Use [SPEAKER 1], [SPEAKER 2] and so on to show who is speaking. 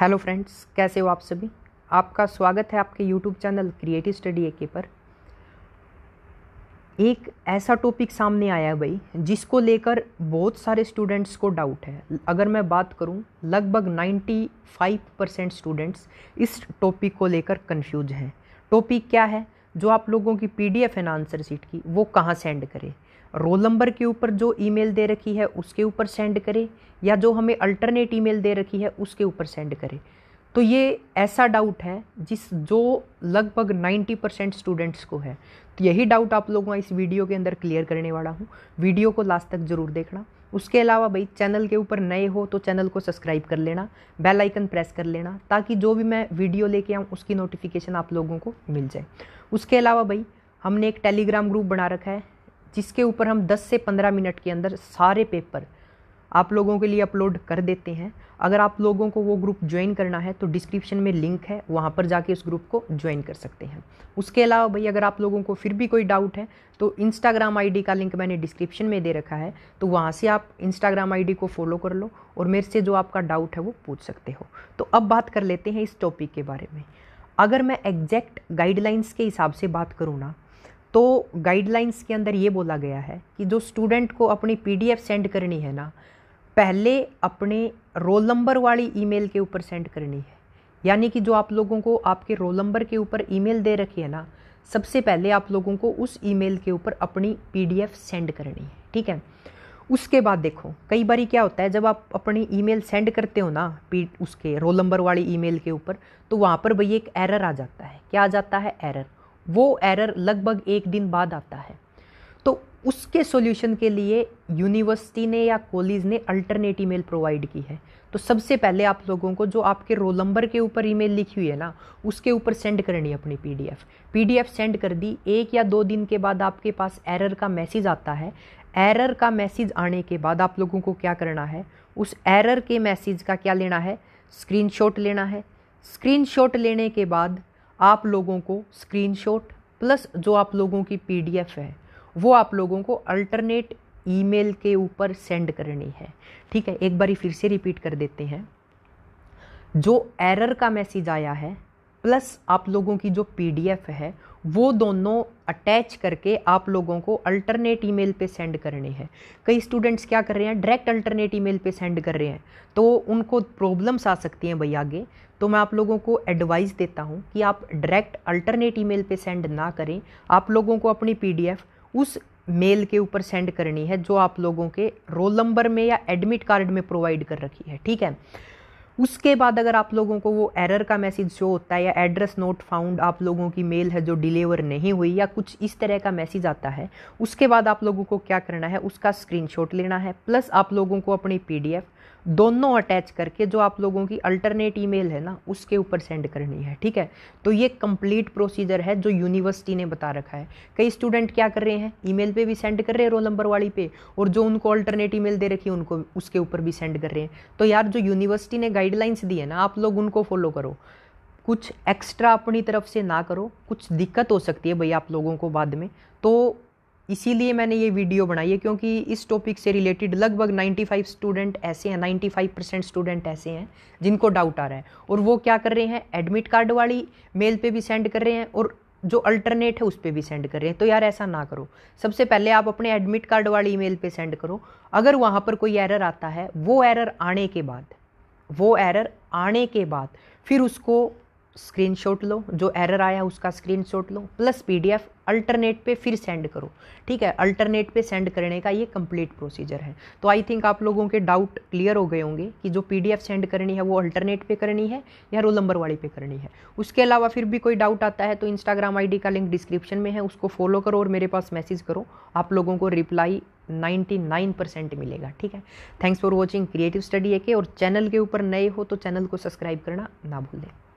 [SPEAKER 1] hello friends कैसे हो आप सभी आपका स्वागत है आपके YouTube channel creative study AK पर एक ऐसा टॉपिक सामने आया है भाई जिसको लेकर बहुत सारे स्टूडेंट्स को डाउट है अगर मैं बात करूं लगभग 95 परसेंट स्टूडेंट्स इस टॉपिक को लेकर कंफ्यूज हैं टॉपिक क्या है जो आप लोगों की पीडीएफ है ना आंसर सीट की वो कहाँ सेंड करें रोल नंबर के ऊपर जो ईमेल दे रखी है उसके ऊपर सेंड करें या जो हमें अल्टरनेट ईमेल दे रखी है उसके ऊपर सेंड करें तो ये ऐसा डाउट है जिस जो लगभग 90 परसेंट स्टूडेंट्स को है तो यही डाउट आप लोगों इस वीडियो के अंदर क्लियर करने वाला हूँ वीडियो को लास्ट तक ज़रूर देखना उसके अलावा भाई चैनल के ऊपर नए हो तो चैनल को सब्सक्राइब कर लेना बेल आइकन प्रेस कर लेना ताकि जो भी मैं वीडियो लेके आऊँ उसकी नोटिफिकेशन आप लोगों को मिल जाए उसके अलावा भाई हमने एक टेलीग्राम ग्रुप बना रखा है जिसके ऊपर हम 10 से 15 मिनट के अंदर सारे पेपर आप लोगों के लिए अपलोड कर देते हैं अगर आप लोगों को वो ग्रुप ज्वाइन करना है तो डिस्क्रिप्शन में लिंक है वहाँ पर जाके उस ग्रुप को ज्वाइन कर सकते हैं उसके अलावा भाई अगर आप लोगों को फिर भी कोई डाउट है तो इंस्टाग्राम आईडी का लिंक मैंने डिस्क्रिप्शन में दे रखा है तो वहाँ से आप इंस्टाग्राम आईडी को फॉलो कर लो और मेरे से जो आपका डाउट है वो पूछ सकते हो तो अब बात कर लेते हैं इस टॉपिक के बारे में अगर मैं एग्जैक्ट गाइडलाइंस के हिसाब से बात करूँ ना तो गाइडलाइंस के अंदर ये बोला गया है कि जो स्टूडेंट को अपनी पीडीएफ सेंड करनी है ना पहले अपने रोल नंबर वाली ईमेल के ऊपर सेंड करनी है यानी कि जो आप लोगों को आपके रोल नंबर के ऊपर ईमेल दे रखी है ना सबसे पहले आप लोगों को उस ईमेल के ऊपर अपनी पीडीएफ सेंड करनी है ठीक है उसके बाद देखो कई बार क्या होता है जब आप अपनी ईमेल सेंड करते हो ना पी उसके रोल नंबर वाली ईमेल के ऊपर तो वहाँ पर भाई एक एरर आ जाता है क्या आ जाता है एरर वो एरर लगभग एक दिन बाद आता है तो उसके सॉल्यूशन के लिए यूनिवर्सिटी ने या कॉलेज ने अल्टरनेट ईमेल प्रोवाइड की है तो सबसे पहले आप लोगों को जो आपके रोल नंबर के ऊपर ईमेल लिखी हुई है ना उसके ऊपर सेंड करनी है अपनी पीडीएफ पीडीएफ सेंड कर दी एक या दो दिन के बाद आपके पास एरर का मैसेज आता है एरर का मैसेज आने के बाद आप लोगों को क्या करना है उस एरर के मैसेज का क्या लेना है स्क्रीनशॉट लेना है स्क्रीनशॉट लेने के बाद आप लोगों को स्क्रीनशॉट प्लस जो आप लोगों की पीडीएफ है वो आप लोगों को अल्टरनेट ईमेल के ऊपर सेंड करनी है ठीक है एक बारी फिर से रिपीट कर देते हैं जो एरर का मैसेज आया है प्लस आप लोगों की जो पीडीएफ है वो दोनों अटैच करके आप लोगों को अल्टरनेट ईमेल पे सेंड करने हैं कई स्टूडेंट्स क्या कर रहे हैं डायरेक्ट अल्टरनेट ईमेल पे सेंड कर रहे हैं तो उनको प्रॉब्लम्स आ सकती हैं भाई आगे तो मैं आप लोगों को एडवाइस देता हूँ कि आप डायरेक्ट अल्टरनेट ईमेल पे सेंड ना करें आप लोगों को अपनी पीडीएफ उस मेल के ऊपर सेंड करनी है जो आप लोगों के रोल नंबर में या एडमिट कार्ड में प्रोवाइड कर रखी है ठीक है उसके बाद अगर आप लोगों को वो एरर का मैसेज शो होता है या एड्रेस नोट फाउंड आप लोगों की मेल है जो डिलीवर नहीं हुई या कुछ इस तरह का मैसेज आता है उसके बाद आप लोगों को क्या करना है उसका स्क्रीनशॉट लेना है प्लस आप लोगों को अपनी पीडीएफ दोनों अटैच करके जो आप लोगों की अल्टरनेट ईमेल है ना उसके ऊपर सेंड करनी है ठीक है तो ये कंप्लीट प्रोसीजर है जो यूनिवर्सिटी ने बता रखा है कई स्टूडेंट क्या कर रहे हैं ईमेल पे भी सेंड कर रहे हैं रोल नंबर वाली पे और जो उनको अल्टरनेट ईमेल दे रखी है उनको उसके ऊपर भी सेंड कर रहे हैं तो यार जो यूनिवर्सिटी ने गाइडलाइंस दी है ना आप लोग उनको फॉलो करो कुछ एक्स्ट्रा अपनी तरफ से ना करो कुछ दिक्कत हो सकती है भाई आप लोगों को बाद में तो इसीलिए मैंने ये वीडियो बनाई है क्योंकि इस टॉपिक से रिलेटेड लगभग 95 स्टूडेंट ऐसे हैं 95 परसेंट स्टूडेंट ऐसे हैं जिनको डाउट आ रहा है और वो क्या कर रहे हैं एडमिट कार्ड वाली मेल पे भी सेंड कर रहे हैं और जो अल्टरनेट है उस पर भी सेंड कर रहे हैं तो यार ऐसा ना करो सबसे पहले आप अपने एडमिट कार्ड वाली ईमेल पे सेंड करो अगर वहाँ पर कोई एरर आता है वो एरर आने के बाद वो एरर आने के बाद फिर उसको स्क्रीनशॉट लो जो एरर आया उसका स्क्रीनशॉट लो प्लस पीडीएफ अल्टरनेट पे फिर सेंड करो ठीक है अल्टरनेट पे सेंड करने का ये कंप्लीट प्रोसीजर है तो आई थिंक आप लोगों के डाउट क्लियर हो गए होंगे कि जो पीडीएफ सेंड करनी है वो अल्टरनेट पे करनी है या रोल नंबर वाली पे करनी है उसके अलावा फिर भी कोई डाउट आता है तो इंस्टाग्राम डी का लिंक डिस्क्रिप्शन में है उसको फॉलो करो और मेरे पास मैसेज करो आप लोगों को रिप्लाई 99 परसेंट मिलेगा ठीक है thanks for watching creative study है के और चैनल के ऊपर नए हो तो चैनल को सब्सक्राइब करना ना भूलें